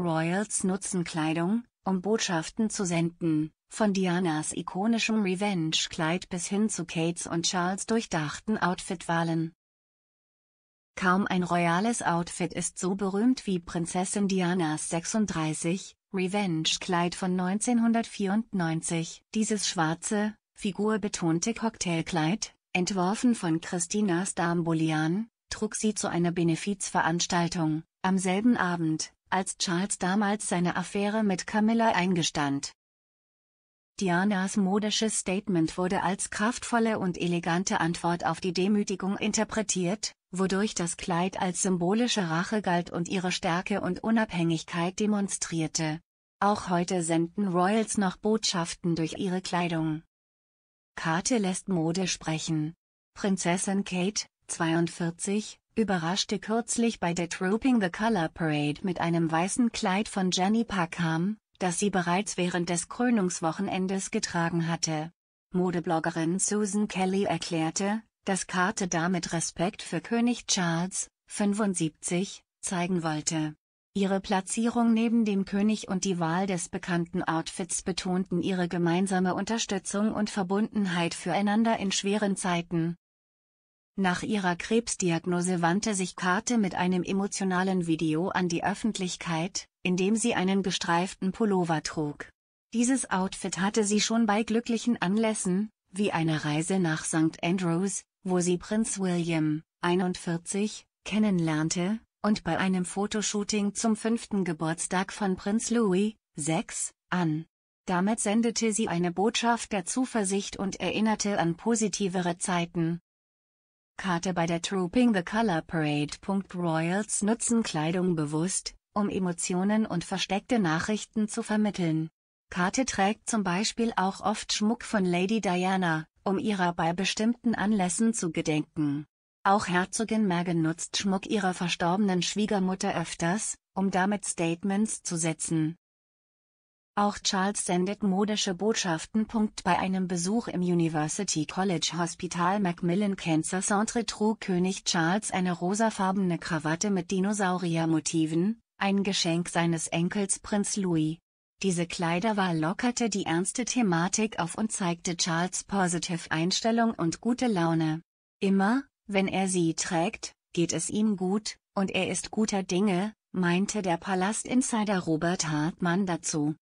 Royals nutzen Kleidung, um Botschaften zu senden, von Dianas ikonischem Revenge-Kleid bis hin zu Kates und Charles durchdachten Outfitwahlen. Kaum ein royales Outfit ist so berühmt wie Prinzessin Dianas 36, Revenge-Kleid von 1994. Dieses schwarze, figurbetonte Cocktailkleid, entworfen von Christina Stambolian, trug sie zu einer Benefizveranstaltung, am selben Abend, als Charles damals seine Affäre mit Camilla eingestand. Dianas modisches Statement wurde als kraftvolle und elegante Antwort auf die Demütigung interpretiert, wodurch das Kleid als symbolische Rache galt und ihre Stärke und Unabhängigkeit demonstrierte. Auch heute senden Royals noch Botschaften durch ihre Kleidung. Karte lässt Mode sprechen. Prinzessin Kate, 42, überraschte kürzlich bei der Trooping the Color Parade mit einem weißen Kleid von Jenny Packham, das sie bereits während des Krönungswochenendes getragen hatte. Modebloggerin Susan Kelly erklärte, dass Karte damit Respekt für König Charles, 75, zeigen wollte. Ihre Platzierung neben dem König und die Wahl des bekannten Outfits betonten ihre gemeinsame Unterstützung und Verbundenheit füreinander in schweren Zeiten. Nach ihrer Krebsdiagnose wandte sich Karte mit einem emotionalen Video an die Öffentlichkeit, in dem sie einen gestreiften Pullover trug. Dieses Outfit hatte sie schon bei glücklichen Anlässen, wie einer Reise nach St. Andrews, wo sie Prinz William, 41, kennenlernte, und bei einem Fotoshooting zum fünften Geburtstag von Prinz Louis, 6, an. Damit sendete sie eine Botschaft der Zuversicht und erinnerte an positivere Zeiten, Karte bei der Trooping the Color Parade. Royals nutzen Kleidung bewusst, um Emotionen und versteckte Nachrichten zu vermitteln. Karte trägt zum Beispiel auch oft Schmuck von Lady Diana, um ihrer bei bestimmten Anlässen zu gedenken. Auch Herzogin Meghan nutzt Schmuck ihrer verstorbenen Schwiegermutter öfters, um damit Statements zu setzen. Auch Charles sendet modische Botschaften. Bei einem Besuch im University College Hospital Macmillan Cancer Centre trug König Charles eine rosafarbene Krawatte mit Dinosauriermotiven, ein Geschenk seines Enkels Prinz Louis. Diese Kleiderwahl lockerte die ernste Thematik auf und zeigte Charles positive Einstellung und gute Laune. Immer, wenn er sie trägt, geht es ihm gut, und er ist guter Dinge, meinte der Palastinsider Robert Hartmann dazu.